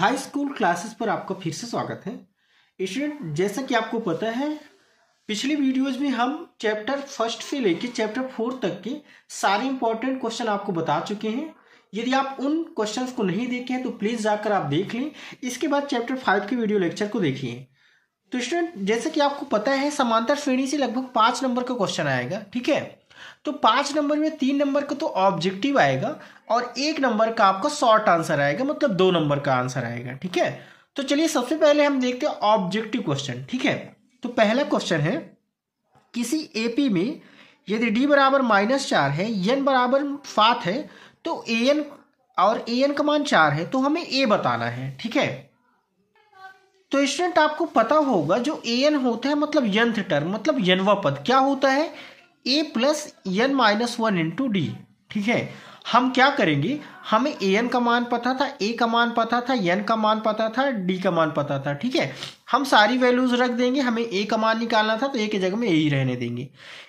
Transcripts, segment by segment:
high school classes पर आपका फिर से स्वागत है स्टूडेंट जैसा कि आपको पता है पिछली वीडियोस में हम चैप्टर फर्स्ट से लेकर चैप्टर फोर तक के सारे इंपॉर्टेंट क्वेश्चन आपको बता चुके हैं यदि आप उन क्वेश्चंस को नहीं देखे हैं तो प्लीज़ जाकर आप देख लें इसके बाद चैप्टर फाइव के वीडियो लेक्चर को देखिए तो स्टूडेंट जैसे कि आपको पता है समांतर श्रेणी से लगभग पाँच नंबर का क्वेश्चन आएगा ठीक है तो पाँच नंबर में तीन नंबर का तो ऑब्जेक्टिव आएगा और एक नंबर का आपका शॉर्ट आंसर आएगा मतलब दो नंबर का आंसर आएगा ठीक है तो चलिए सबसे पहले हम देखते हैं ऑब्जेक्टिव क्वेश्चन ठीक है तो पहला क्वेश्चन है किसी एपी में यदि डी बराबर माइनस चार है एन बराबर सात है तो ए एन और ए एन का मान चार है तो हमें ए बताना है ठीक है तो स्टूडेंट आपको पता होगा जो ए एन होता है मतलब यंथ टर्म मतलब यनवा पद क्या होता है A plus N minus one into D ठीक है हम क्या करेंगे हमें ए एन का मान पता था ए का मान पता था एन का मान पता था डी का मान पता था ठीक है हम सारी वैल्यूज रख देंगे हमें ए का मान निकालना था तो ए के जगह में ए ही रहने देंगे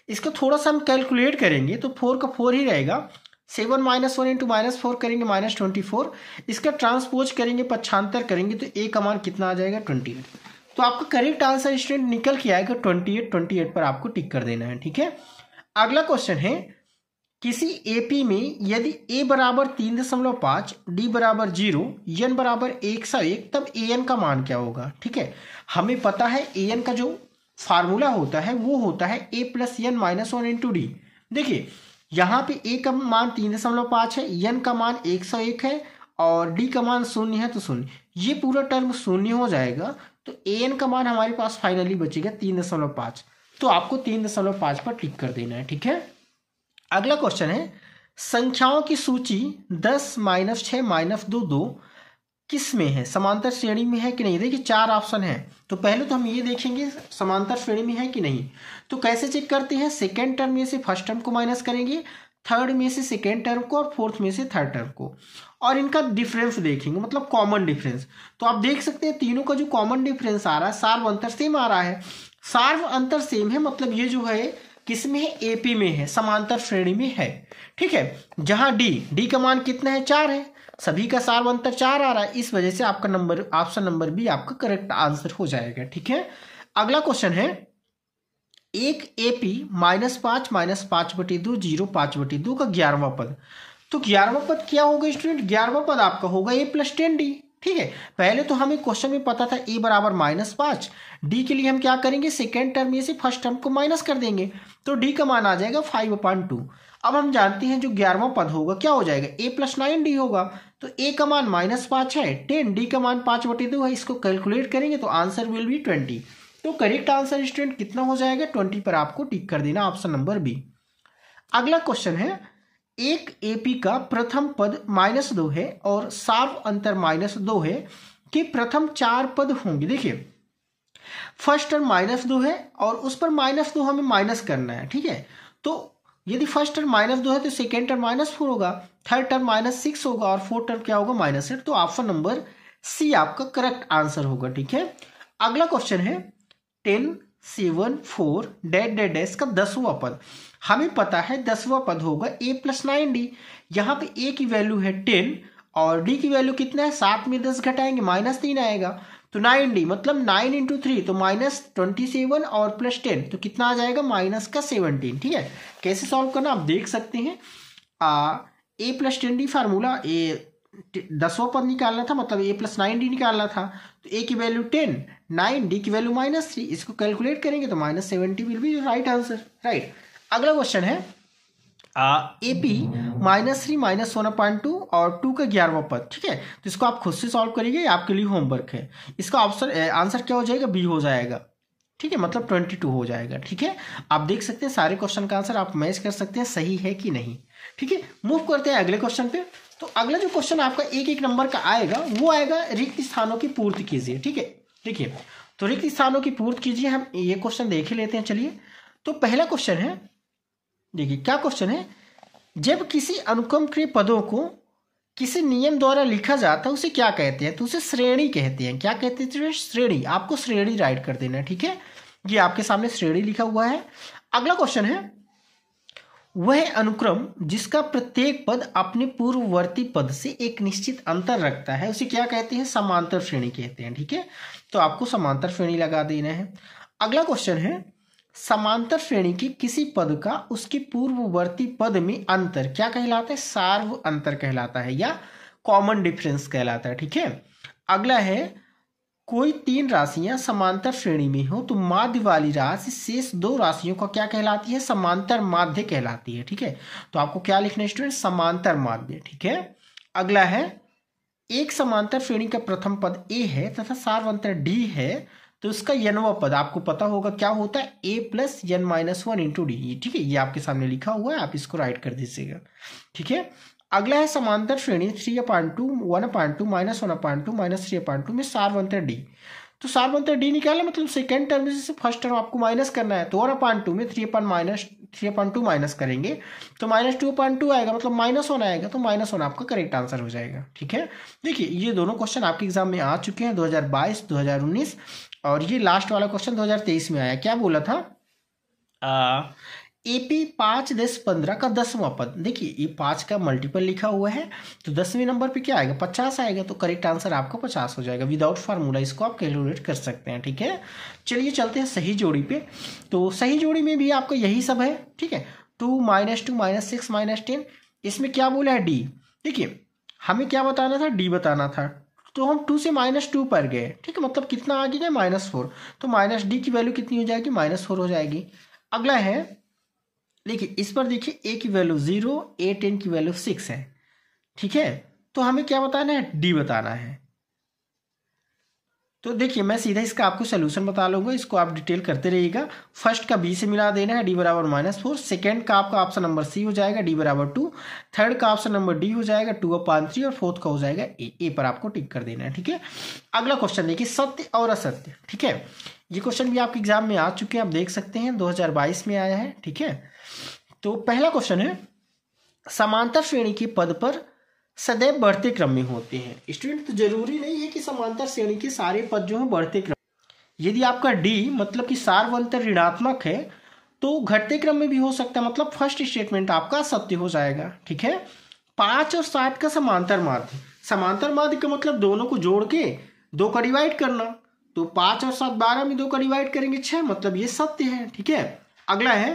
इसको थोड़ा सा हम कैलकुलेट करेंगे तो फोर का फोर ही रहेगा seven minus one into minus four करेंगे माइनस ट्वेंटी फोर इसका ट्रांसपोज करेंगे पच्छांतर करेंगे तो ए का मान कितना आ जाएगा ट्वेंटी एट तो आपका करेक्ट आंसर स्टूडेंट निकल के आएगा ट्वेंटी एट ट्वेंटी एट पर आपको टिक कर देना है ठीक है अगला क्वेश्चन है किसी एपी में यदि ए बराबर तीन दशमलव पांच डी बराबर जीरो एन बराबर एक सौ एक तब ए एन का मान क्या होगा ठीक है हमें पता है ए एन का जो फार्मूला होता है वो होता है A plus N minus one into D देखिए यहाँ पे ए का मान तीन दशमलव पांच है एन का मान एक सौ एक है और डी का मान शून्य है तो शून्य ये पूरा टर्म शून्य हो जाएगा तो ए एन का मान हमारे पास फाइनली बचेगा तीन दशमलव पांच तो आपको तीन दशमलव पांच पर टिक कर देना है ठीक है अगला क्वेश्चन है संख्याओं की सूची दस माइनस छह माइनस दो दो किस में है समांतर श्रेणी में है कि नहीं देखिए चार ऑप्शन है तो पहले तो हम ये देखेंगे समांतर श्रेणी में है कि नहीं तो कैसे चेक करते हैं सेकेंड टर्म में से फर्स्ट टर्म को माइनस करेंगे थर्ड में से सेकेंड टर्म को और फोर्थ में से थर्ड टर्म को और इनका डिफरेंस देखेंगे मतलब कॉमन डिफरेंस तो आप देख सकते हैं तीनों का जो कॉमन डिफरेंस आ रहा है सार्व अंतर सेम आ रहा है सार्व अंतर सेम है मतलब ये जो है किस में है एपी में है समांतर श्रेणी में है ठीक है जहां डी डी का मान कितना है चार है सभी का सार्व अंतर चार आ रहा है इस वजह से आपका नंबर ऑप्शन नंबर भी आपका करेक्ट आंसर हो जाएगा ठीक है अगला क्वेश्चन है एक ए पी माइनस पाँच माइनस पाँच बटी दो जीरो पाँच बटी दो का ग्यारहवा पद तो ग्यारहवा पद क्या होगा स्टूडेंट ग्यारहवा पद आपका होगा ए प्लस टेन डी ठीक है पहले तो हमें क्वेश्चन में पता था ए बराबर माइनस पाँच डी के लिए हम क्या करेंगे सेकेंड टर्म में से फर्स्ट टर्म को माइनस कर देंगे तो डी का मान आ जाएगा फाइव अपॉइंट टू अब हम जानते हैं जो ग्यारहवा पद होगा क्या हो जाएगा ए प्लस नाइन डी होगा तो ए का मान माइनस पाँच है टेन डी का मान पाँच बटे दो है इसको कैलकुलेट करेंगे तो आंसर विल बी ट्वेंटी तो करेक्ट आंसर स्टूडेंट कितना हो जाएगा ट्वेंटी पर आपको टिक कर देना ऑप्शन नंबर बी अगला क्वेश्चन है एक एपी का प्रथम पद माइनस दो है और साफ अंतर माइनस दो है कि प्रथम चार पद होंगे देखिए फर्स्ट टर्म माइनस दो है और उस पर माइनस दो हमें माइनस करना है ठीक है तो यदि फर्स्ट टर्म माइनस दो है तो सेकेंड टर्म माइनस फोर होगा थर्ड टर्म माइनस सिक्स होगा और फोर्थ टर्म क्या होगा माइनस एट तो ऑप्शन नंबर सी आपका करेक्ट आंसर होगा ठीक है अगला क्वेश्चन है टेन सेवन फोर डेड डेड डेस का दसवा पद हमें पता है दसवा पद होगा ए प्लस नाइन डी यहाँ पे ए की वैल्यू है टेन और डी की वैल्यू कितना है सात में दस घटाएंगे माइनस तीन आएगा तो नाइन डी मतलब नाइन इंटू थ्री तो माइनस ट्वेंटी सेवन और प्लस टेन तो कितना आ जाएगा माइनस का सेवनटीन ठीक है कैसे सॉल्व करना आप देख सकते हैं आ, A plus ten D formula A दसों पद निकालना था मतलब ए प्लस नाइन डी निकालना था तो ए की वैल्यू टेन नाइन डी की वैल्यू माइनस थ्री इसको कैलकुलेट करेंगे तो minus seventy will be right answer right अगला क्वेश्चन है A P minus three minus one point two और टू का ग्यारहवा पद ठीक है तो इसको आप खुद से सॉल्व करिए आपके लिए होमवर्क है इसका ऑप्शन आंसर क्या हो जाएगा बी हो जाएगा ठीक है मतलब ट्वेंटी टू हो जाएगा ठीक है आप देख सकते हैं सारे क्वेश्चन का आंसर आप मैच कर सकते हैं सही है कि नहीं ठीक है मूव करते हैं अगले क्वेश्चन पे तो अगला जो क्वेश्चन आपका एक एक नंबर का आएगा वो आएगा रिक्त स्थानों की पूर्ति कीजिए ठीक है देखिए तो रिक्त स्थानों की पूर्ति कीजिए हम ये क्वेश्चन देख ही लेते हैं चलिए तो पहला क्वेश्चन है देखिए क्या क्वेश्चन है जब किसी अनुक्रम के पदों को किसी नियम द्वारा लिखा जाता है उसे क्या कहते हैं तो उसे श्रेणी कहते हैं क्या कहते हैं श्रेणी आपको श्रेणी राइट कर देना है ठीक है ये आपके सामने श्रेणी लिखा हुआ है अगला क्वेश्चन है वह अनुक्रम जिसका प्रत्येक पद अपने पूर्ववर्ती पद से एक निश्चित अंतर रखता है उसे क्या कहते हैं समांतर श्रेणी कहते हैं ठीक है तो आपको समांतर श्रेणी लगा देना है अगला क्वेश्चन है समांतर श्रेणी की किसी पद का उसके पूर्ववर्ती पद में अंतर क्या कहलाता है सार्व अंतर कहलाता है या कॉमन डिफरेंस कहलाता है ठीक है अगला है कोई तीन राशियां समांतर श्रेणी में हो तो माध्य वाली राशि शेष दो राशियों का क्या कहलाती है समांतर माध्य कहलाती है ठीक है तो आपको क्या लिखना है स्टूडेंट समांतर माध्य ठीक है अगला है एक समांतर श्रेणी का प्रथम पद ए है तथा सार्व अंतर डी है तो इसका यनवा पद आपको पता होगा क्या होता है A plus N minus one into D ठीक है ये आपके सामने लिखा हुआ है आप इसको राइट कर दीजिएगा ठीक है अगला है समांतर श्रेणी three point two one point two minus one point two minus three point two में सार्वंतर डी तो सार्वंतर डी निकाले मतलब सेकेंड टर्म से फर्स्ट टर्म आपको माइनस करना है तो वन अपॉइंट टू में three point minus three point two minus करेंगे तो माइनस टू अपॉइंट टू आएगा मतलब माइनस वन आएगा तो माइनस वन आपका करेक्ट आंसर हो जाएगा ठीक है देखिए ये दोनों क्वेश्चन आपके एग्जाम में आ चुके हैं हजार उन्नीस और ये लास्ट वाला क्वेश्चन 2023 में आया क्या बोला था ए पी पांच दस पंद्रह का दसवां पद देखिए ये पांच का मल्टीपल लिखा हुआ है तो दसवें नंबर पे क्या आएगा पचास आएगा तो करेक्ट आंसर आपका पचास हो जाएगा विदाउट फार्मूला इसको आप कैलकुलेट कर सकते हैं ठीक है चलिए चलते हैं सही जोड़ी पे तो सही जोड़ी में भी आपका यही सब है ठीक है two minus two minus six minus ten इसमें क्या बोला है डी देखिए हमें क्या बताना था डी बताना था तो हम टू से माइनस टू पर गए ठीक है मतलब कितना आगे गए माइनस फोर तो माइनस डी की वैल्यू कितनी हो जाएगी माइनस फोर हो जाएगी अगला है देखिए इस पर देखिए ए की वैल्यू जीरो ए टेन की वैल्यू सिक्स है ठीक है तो हमें क्या बताना है डी बताना है तो देखिए मैं सीधा इसका आपको सोल्यूशन बता लूंगा इसको आप डिटेल करते रहिएगा फर्स्ट का बी से मिला देना है डी बराबर माइनस फोर सेकेंड का आपका ऑप्शन नंबर सी हो जाएगा डी बराबर टू थर्ड का ऑप्शन नंबर डी हो जाएगा टू अपान थ्री और फोर्थ का हो जाएगा ए ए पर आपको टिक कर देना है ठीक है अगला क्वेश्चन देखिए सत्य और असत्य ठीक है ये क्वेश्चन भी आपके एग्जाम में आ चुके हैं आप देख सकते हैं दो में आया है ठीक है तो पहला क्वेश्चन है समांतर श्रेणी के पद पर सदैव बढ़ते क्रम में होते हैं स्टूडेंट तो जरूरी नहीं है कि समांतर श्रेणी के सारे पद जो हैं बढ़ते क्रम यदि आपका डी मतलब कि सार्वंतर ऋणात्मक है तो घटते क्रम में भी हो सकता है मतलब फर्स्ट स्टेटमेंट आपका सत्य हो जाएगा ठीक है पांच और सात का समांतर माध्य समांतर माध्य का मतलब दोनों को जोड़ के दो का डिवाइड करना तो पांच और सात बारह में दो का डिवाइड करेंगे छह मतलब ये सत्य है ठीक है अगला है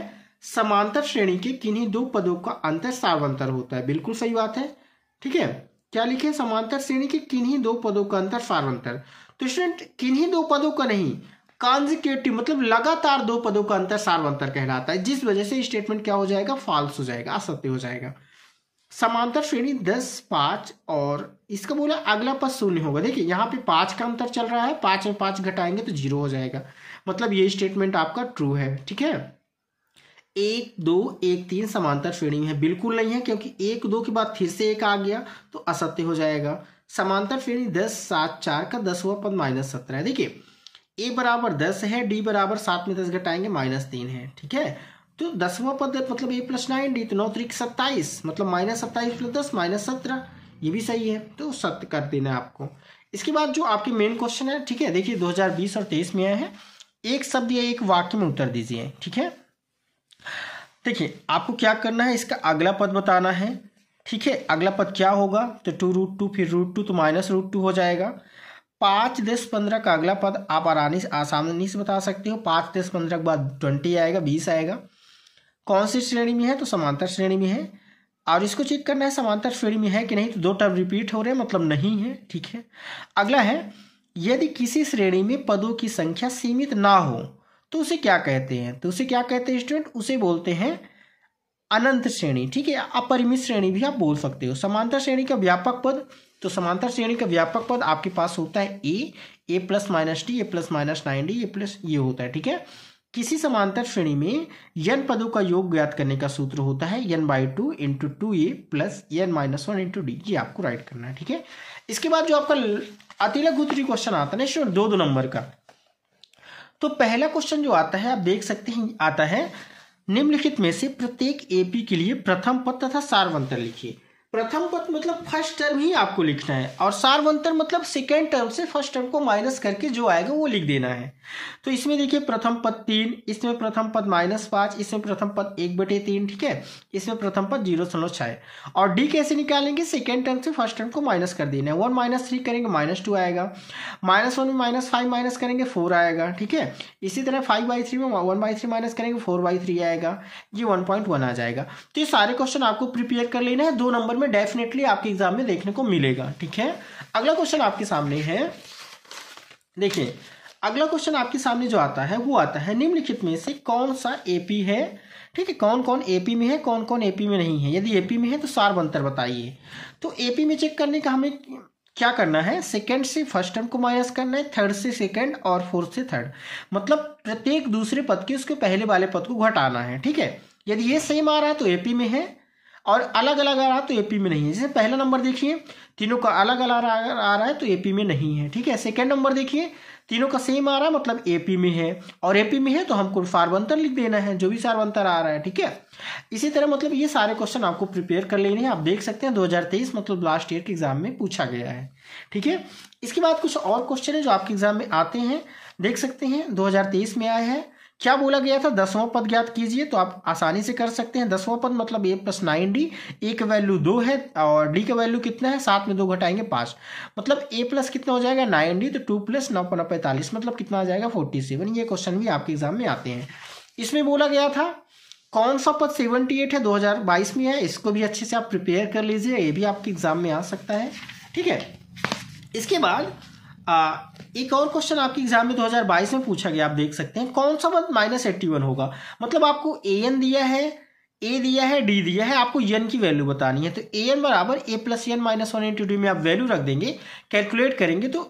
समांतर श्रेणी के किन्हीं दो पदों का अंतर सावंतर होता है बिल्कुल सही बात है ठीक है क्या लिखे समांतर श्रेणी के किन्हीं दो पदों का अंतर सार्वंतर तो स्टूडेंट किन्हीं दो पदों का नहीं कॉन्जिक्यूटिव मतलब लगातार दो पदों का अंतर सार्वंतर कहलाता है जिस वजह से स्टेटमेंट क्या हो जाएगा फॉल्स हो जाएगा असत्य हो जाएगा समांतर श्रेणी दस पांच और इसका बोला अगला पद शून्य होगा देखिए यहाँ पे पांच का अंतर चल रहा है पांच में पांच घटाएंगे तो जीरो हो जाएगा मतलब ये स्टेटमेंट आपका ट्रू है ठीक है एक दो एक तीन समांतर श्रेणी में है बिल्कुल नहीं है क्योंकि एक दो के बाद फिर से एक आ गया तो असत्य हो जाएगा समांतर श्रेणी दस सात चार का दस हुआ पद माइनस सत्रह है देखिए ए बराबर दस है डी बराबर सात में दस घटाएंगे माइनस तीन है ठीक है तो दसवा पद मतलब ए प्लस नाइन डी तो नौ त्रिक सत्ताईस मतलब माइनस सत्ताईस प्लस दस माइनस सत्रह ये भी सही है तो सत्य कर देना है आपको इसके बाद जो आपके मेन क्वेश्चन है ठीक है देखिए 2020 और 23 में आए हैं एक शब्द या एक वाक्य में उत्तर दीजिए ठीक है देखिए आपको क्या करना है इसका अगला पद बताना है ठीक है अगला पद क्या होगा तो टू रूट टू फिर रूट टू तो माइनस रूट टू हो जाएगा पाँच दस पंद्रह का अगला पद आप से आसानी से बता सकते हो पाँच दस पंद्रह के बाद ट्वेंटी आएगा बीस आएगा कौन सी श्रेणी में है तो समांतर श्रेणी में है और इसको चेक करना है समांतर श्रेणी में है कि नहीं तो दो टर्म रिपीट हो रहे हैं मतलब नहीं है ठीक है अगला है यदि किसी श्रेणी में पदों की संख्या सीमित ना हो तो उसे क्या कहते हैं तो उसे क्या कहते हैं स्टूडेंट उसे बोलते हैं अनंत श्रेणी ठीक है अपरिमित श्रेणी भी आप बोल सकते हो समांतर श्रेणी का व्यापक पद तो समांतर श्रेणी का व्यापक पद आपके पास होता है a a plus minus d a plus minus nine d a plus ये होता है ठीक है किसी समांतर श्रेणी में यन पदों का योग ज्ञात करने का सूत्र होता है n by two into two a plus N minus one into d ये आपको राइट करना है ठीक है इसके बाद जो आपका अतिलघु क्वेश्चन आता है ना दो दो नंबर का तो पहला क्वेश्चन जो आता है आप देख सकते हैं आता है निम्नलिखित में से प्रत्येक एपी के लिए प्रथम पद तथा सार्वंत्र लिखिए प्रथम पद मतलब फर्स्ट टर्म ही आपको लिखना है और सार्वंतर मतलब सेकेंड टर्म से फर्स्ट टर्म को माइनस करके जो आएगा वो लिख देना है तो इसमें देखिए प्रथम पद तीन इसमें प्रथम पद माइनस पाँच इसमें प्रथम पद एक बटे तीन ठीक है इसमें प्रथम पद जीरो सलो छः और डी कैसे निकालेंगे सेकेंड टर्म से फर्स्ट टर्म को माइनस कर देना है वन माइनस थ्री करेंगे माइनस टू आएगा माइनस वन में माइनस फाइव माइनस करेंगे फोर आएगा ठीक है इसी तरह फाइव बाई थ्री में वन बाई थ्री माइनस करेंगे फोर बाई थ्री आएगा ये वन पॉइंट वन आ जाएगा तो ये सारे क्वेश्चन आपको प्रिपेयर कर लेना है दो नंबर पेपर में डेफिनेटली आपके एग्जाम में देखने को मिलेगा ठीक है अगला क्वेश्चन आपके सामने है देखिए अगला क्वेश्चन आपके सामने जो आता है वो आता है निम्नलिखित में से कौन सा एपी है ठीक है कौन कौन एपी में है कौन कौन एपी में नहीं है यदि एपी में है तो सार बंतर बताइए तो एपी में चेक करने का हमें क्या करना है सेकेंड से फर्स्ट टर्म को माइनस करना है थर्ड से सेकेंड और फोर्थ से थर्ड मतलब प्रत्येक दूसरे पद के उसके पहले वाले पद को घटाना है ठीक है यदि ये सेम आ रहा है तो एपी में है और अलग अलग आ रहा है तो एपी में नहीं है जैसे पहला नंबर देखिए तीनों का अलग अलग आ रहा है तो एपी में नहीं है ठीक है सेकंड नंबर देखिए तीनों का सेम आ रहा है मतलब एपी में है और एपी में है तो हमको सार्वंतर लिख देना है जो भी सार्वंतर आ रहा है ठीक है इसी तरह मतलब ये सारे क्वेश्चन आपको प्रिपेयर कर लेने हैं आप देख सकते हैं 2023 मतलब लास्ट ईयर के एग्जाम में पूछा गया है ठीक है इसके बाद कुछ और क्वेश्चन है जो आपके एग्जाम में आते हैं देख सकते हैं दो में आए हैं क्या बोला गया था दसवां पद ज्ञात कीजिए तो आप आसानी से कर सकते हैं दसवां पद मतलब a plus nine d a का वैल्यू दो है और डी का वैल्यू कितना है सात में दो घटाएंगे पांच मतलब ए प्लस कितना हो जाएगा नाइन डी तो टू प्लस नौ पन्ना पैंतालीस मतलब कितना आ जाएगा फोर्टी सेवन ये क्वेश्चन भी आपके एग्जाम में आते हैं इसमें बोला गया था कौन सा पद सेवेंटी एट है बाईस में है इसको भी अच्छे से आप प्रिपेयर कर लीजिए ये भी आपके एग्जाम में आ सकता है ठीक है इसके बाद आ, एक और क्वेश्चन आपके एग्जाम में 2022 में पूछा गया आप देख सकते हैं कौन सा पद माइनस एट्टी वन होगा मतलब आपको ए एन दिया है ए दिया है डी दिया है आपको एन की वैल्यू बतानी है तो ए एन बराबर a plus N minus one into d में आप वैल्यू रख देंगे कैलकुलेट करेंगे तो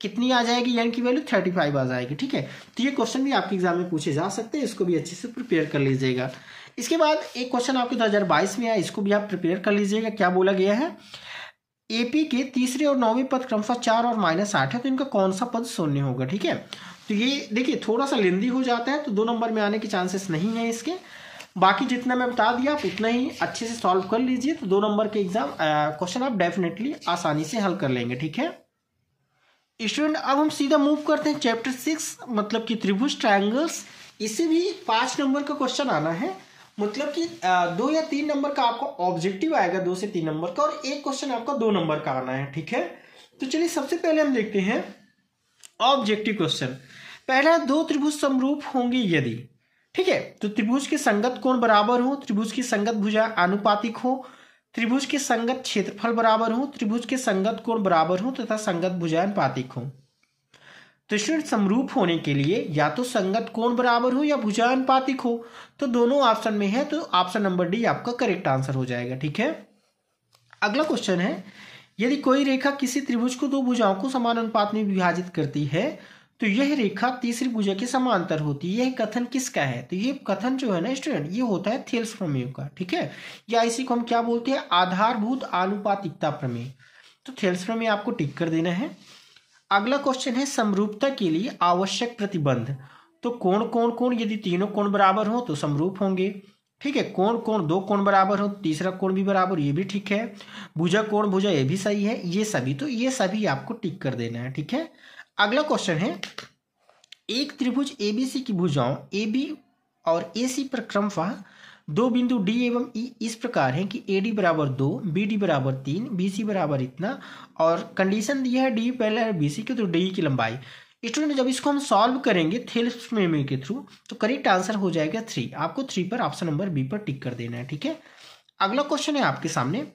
कितनी आ जाएगी एन की वैल्यू थर्टी फाइव आ जाएगी ठीक है तो ये क्वेश्चन भी आपके एग्जाम में पूछे जा सकते हैं इसको भी अच्छे से प्रिपेयर कर लीजिएगा इसके बाद एक क्वेश्चन आपके बाईस में आया इसको भी आप प्रिपेयर कर लीजिएगा क्या बोला गया है एपी के तीसरे और नौवें पद क्रमशः चार और माइनस आठ है तो इनका कौन सा पद शून्य होगा ठीक है तो ये देखिए थोड़ा सा लेंदी हो जाता है तो दो नंबर में आने के चांसेस नहीं है इसके बाकी जितना मैं बता दिया आप उतना ही अच्छे से सॉल्व कर लीजिए तो दो नंबर के एग्जाम क्वेश्चन आप डेफिनेटली आसानी से हल कर लेंगे ठीक है स्टूडेंट अब हम सीधा मूव करते हैं चैप्टर सिक्स मतलब कि त्रिभुज ट्राइंगल्स इसे भी पांच नंबर का क्वेश्चन आना है मतलब कि दो या तीन नंबर का आपको ऑब्जेक्टिव आएगा दो से तीन नंबर का और एक क्वेश्चन आपका दो नंबर का आना है ठीक है तो चलिए सबसे पहले हम देखते हैं ऑब्जेक्टिव क्वेश्चन पहला दो त्रिभुज समरूप होंगे यदि ठीक है तो त्रिभुज के संगत कोण बराबर हो त्रिभुज की संगत भुजा आनुपातिक हो त्रिभुज के संगत क्षेत्रफल बराबर हो त्रिभुज के संगत कोण बराबर हो तथा संगत भुजा अनुपातिक हो तृष्ण तो समरूप होने के लिए या तो संगत कोण बराबर हो या भुजानुपातिक हो तो दोनों ऑप्शन में है तो ऑप्शन नंबर डी आपका करेक्ट आंसर हो जाएगा ठीक है अगला क्वेश्चन है यदि कोई रेखा किसी त्रिभुज को दो भुजाओं को समान अनुपात में विभाजित करती है तो यह रेखा तीसरी भुजा के समांतर होती है यह कथन किसका है तो ये कथन जो है ना स्टूडेंट ये होता है थेल्स प्रमेय का ठीक है या इसी को हम क्या बोलते हैं आधारभूत आनुपातिकता प्रमेय तो थेल्स प्रमेय आपको टिक कर देना है अगला क्वेश्चन है समरूपता के लिए आवश्यक प्रतिबंध तो कोण कोण कोण यदि तीनों कोण बराबर हो तो समरूप होंगे ठीक है कोण कोण दो कोण बराबर हो तीसरा कोण भी बराबर ये भी ठीक है भुजा कोण भुजा ये भी सही है ये सभी तो ये सभी आपको टिक कर देना है ठीक है अगला क्वेश्चन है एक त्रिभुज एबीसी की भुजाओं ए बी और ए सी पर क्रमशः दो बिंदु डी एवं ई e इस प्रकार हैं कि ए डी बराबर दो बी डी बराबर तीन बी सी बराबर इतना और कंडीशन दिया है डी पहले है बी सी की तो डी की लंबाई स्टूडेंट जब इसको हम सॉल्व करेंगे थेल्स मेमे के थ्रू तो करेक्ट आंसर हो जाएगा थ्री आपको थ्री पर ऑप्शन नंबर बी पर टिक कर देना है ठीक है अगला क्वेश्चन है आपके सामने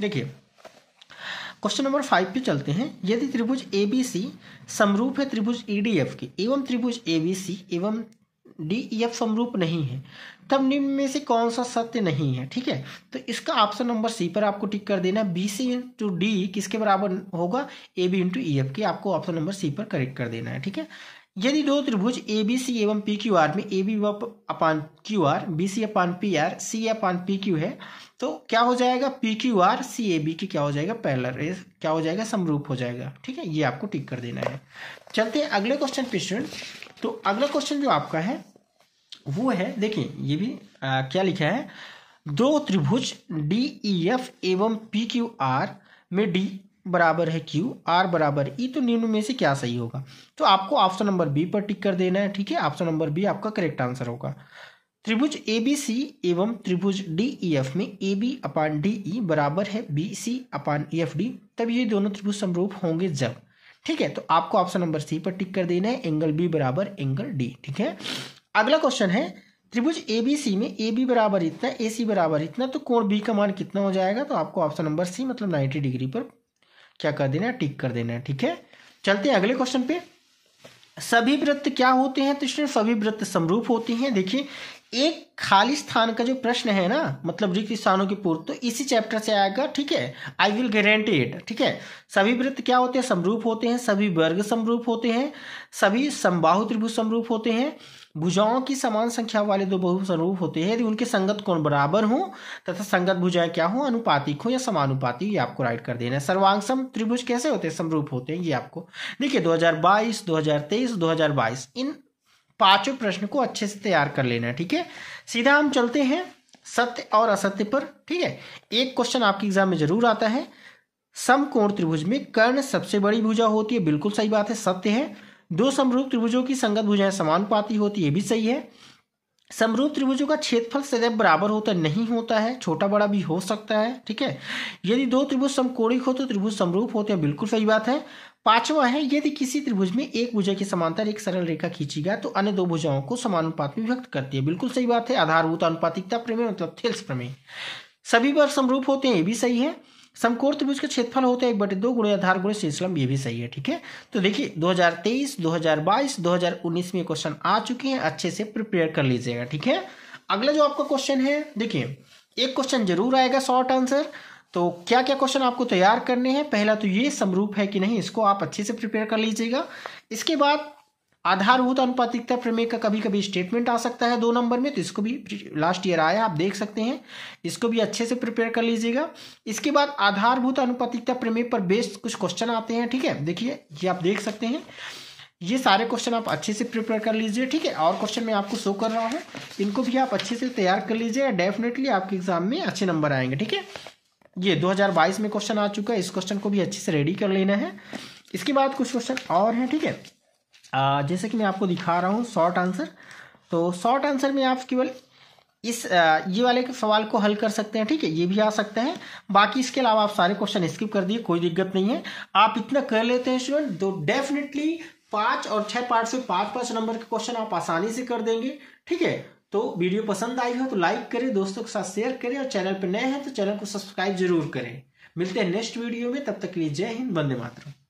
देखिए क्वेश्चन नंबर फाइव पे चलते हैं यदि त्रिभुज ए बी सी समरूप है त्रिभुज ई e के एवं त्रिभुज ए बी सी एवं डी ई एफ समरूप नहीं है तब निम्न में से कौन सा सत्य नहीं है ठीक है तो इसका ऑप्शन नंबर सी पर आपको टिक कर देना बी सी इंटू डी किसके बराबर होगा A B into E F के आपको ऑप्शन नंबर सी पर करेक्ट कर देना है ठीक है यदि दो त्रिभुज ए बी सी एवं पी क्यू आर में A B upon Q R B C upon P R C upon P Q है तो क्या हो जाएगा P Q R C A B की क्या हो जाएगा पैलर क्या हो जाएगा समरूप हो जाएगा ठीक है ये आपको टिक कर देना है चलते हैं अगले क्वेश्चन पे स्टूडेंट तो अगला क्वेश्चन जो आपका है वो है देखिए ये भी आ, क्या लिखा है दो त्रिभुज डी ई एफ एवं पी क्यू आर में डी बराबर है क्यू आर बराबर ई e, तो निम्न में से क्या सही होगा तो आपको ऑप्शन नंबर बी पर टिक कर देना है ठीक है ऑप्शन नंबर बी आपका करेक्ट आंसर होगा त्रिभुज ए बी सी एवं त्रिभुज डी ई एफ में A B upon D E e बराबर है B C upon E F D तब ये दोनों त्रिभुज समरूप होंगे जब ठीक है तो आपको ऑप्शन नंबर सी पर टिक कर देना है एंगल बी बराबर एंगल डी ठीक है अगला क्वेश्चन है त्रिभुज ए बी सी में ए बी बराबर इतना ए सी बराबर इतना तो कोण बी का मान कितना हो जाएगा तो आपको ऑप्शन नंबर सी मतलब नाइन्टी डिग्री पर क्या कर देना है टिक कर देना है ठीक है चलते हैं अगले क्वेश्चन पे सभी वृत्त क्या होते हैं तो इसमें सभी वृत्त समरूप होते हैं देखिए एक खाली स्थान का जो प्रश्न है ना मतलब रिक्त स्थानों की पूर्व तो इसी चैप्टर से आएगा ठीक है आई विल गारंटी इट ठीक है सभी वृत्त क्या होते हैं समरूप होते हैं सभी वर्ग समरूप होते हैं सभी संबाहु त्रिभुज समरूप होते हैं भुजाओं की समान संख्या वाले दो बहु स्वरूप होते हैं यदि उनके संगत कोण बराबर हो तथा संगत भुजाएं क्या हो अनुपातिक हो या समानुपातिक ये आपको राइट कर देना है सर्वांगसम त्रिभुज कैसे होते हैं समरूप होते हैं ये आपको देखिए 2022 2023 2022 इन पांचों प्रश्न को अच्छे से तैयार कर लेना ठीक है सीधा हम चलते हैं सत्य और असत्य पर ठीक है एक क्वेश्चन आपके एग्जाम में जरूर आता है समकोण त्रिभुज में कर्ण सबसे बड़ी भुजा होती है बिल्कुल सही बात है सत्य है दो समरूप त्रिभुजों की संगत भुजाएं समानुपाती होती है ये भी सही है समरूप त्रिभुजों का क्षेत्रफल सदैव बराबर होता नहीं होता है छोटा बड़ा भी हो सकता है ठीक है यदि दो त्रिभुज समकोणिक हो तो त्रिभुज समरूप होते हैं बिल्कुल सही बात है पांचवा है यदि किसी त्रिभुज में एक भुजा के समांतर एक सरल रेखा खींची गया तो अन्य दो भुजाओं को समानुपात में व्यक्त करती है बिल्कुल सही बात है आधारभूत अनुपातिकता प्रमेय मतलब थेल्स प्रमेय सभी पर समरूप होते हैं ये भी सही है समकोर त्रिभुज तो का क्षेत्रफल होता है एक बटे दो गुणे आधार गुणे शीर्षलम ये भी सही है ठीक है तो देखिए 2023, 2022, 2019 में क्वेश्चन आ चुके हैं अच्छे से प्रिपेयर कर लीजिएगा ठीक है अगला जो आपका क्वेश्चन है देखिए एक क्वेश्चन जरूर आएगा शॉर्ट आंसर तो क्या क्या क्वेश्चन आपको तैयार करने हैं पहला तो ये समरूप है कि नहीं इसको आप अच्छे से प्रिपेयर कर लीजिएगा इसके बाद आधारभूत अनुपातिकता प्रमेय का कभी कभी स्टेटमेंट आ सकता है दो नंबर में तो इसको भी लास्ट ईयर आया आप देख सकते हैं इसको भी अच्छे से प्रिपेयर कर लीजिएगा इसके बाद आधारभूत अनुपातिकता प्रमेय पर बेस्ड कुछ क्वेश्चन आते हैं ठीक है देखिए ये आप देख सकते हैं ये सारे क्वेश्चन आप अच्छे से प्रिपेयर कर लीजिए ठीक है और क्वेश्चन मैं आपको शो कर रहा हूँ इनको भी आप अच्छे से तैयार कर लीजिए डेफिनेटली आपके एग्जाम में अच्छे नंबर आएंगे ठीक है ये 2022 में क्वेश्चन आ चुका है इस क्वेश्चन को भी अच्छे से रेडी कर लेना है इसके बाद कुछ क्वेश्चन और हैं ठीक है जैसे कि मैं आपको दिखा रहा हूँ शॉर्ट आंसर तो शॉर्ट आंसर में आप केवल इस ये वाले के सवाल को हल कर सकते हैं ठीक है ये भी आ सकते हैं बाकी इसके अलावा आप सारे क्वेश्चन स्किप कर दिए कोई दिक्कत नहीं है आप इतना कर लेते हैं स्टूडेंट तो डेफिनेटली पाँच और छः पार्ट से पाँच पाँच नंबर के क्वेश्चन आप आसानी से कर देंगे ठीक है तो वीडियो पसंद आई हो तो लाइक करें दोस्तों के साथ शेयर करें और चैनल पर नए हैं तो चैनल को सब्सक्राइब जरूर करें मिलते हैं नेक्स्ट वीडियो में तब तक के लिए जय हिंद वंदे मातरम